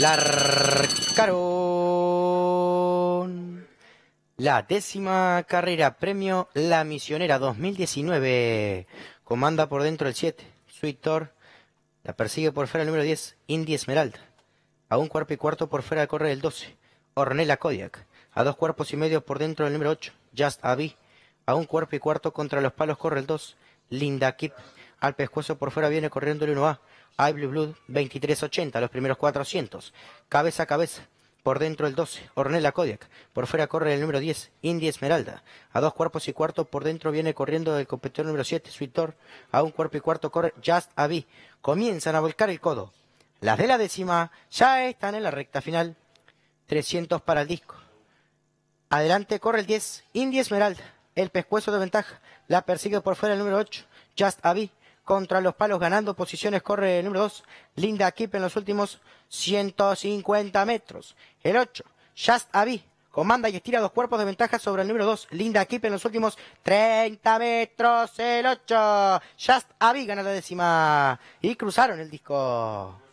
La la décima carrera premio La Misionera 2019. Comanda por dentro el 7, Sweet Thor. La persigue por fuera el número 10, Indie Esmeralda. A un cuerpo y cuarto por fuera corre el 12, Ornella Kodiak. A dos cuerpos y medio por dentro el número 8, Just Abby. A un cuerpo y cuarto contra los palos corre el 2, Linda Kip al pescuezo por fuera viene corriendo el 1A. I Blue Blood 2380, los primeros 400. Cabeza a cabeza. Por dentro el 12, Ornella Kodiak. Por fuera corre el número 10, Indie Esmeralda. A dos cuerpos y cuarto por dentro viene corriendo el competidor número 7, Sweetor. A un cuerpo y cuarto corre Just Avi. Comienzan a volcar el codo. Las de la décima ya están en la recta final. 300 para el disco. Adelante corre el 10, Indie Esmeralda. El pescuezo de ventaja. La persigue por fuera el número 8, Just Avi contra los palos, ganando posiciones, corre el número 2, Linda Kip en los últimos 150 metros. El 8, Just Avi, comanda y estira dos cuerpos de ventaja sobre el número 2, Linda Kip en los últimos 30 metros. El 8, Just Avi gana la décima y cruzaron el disco.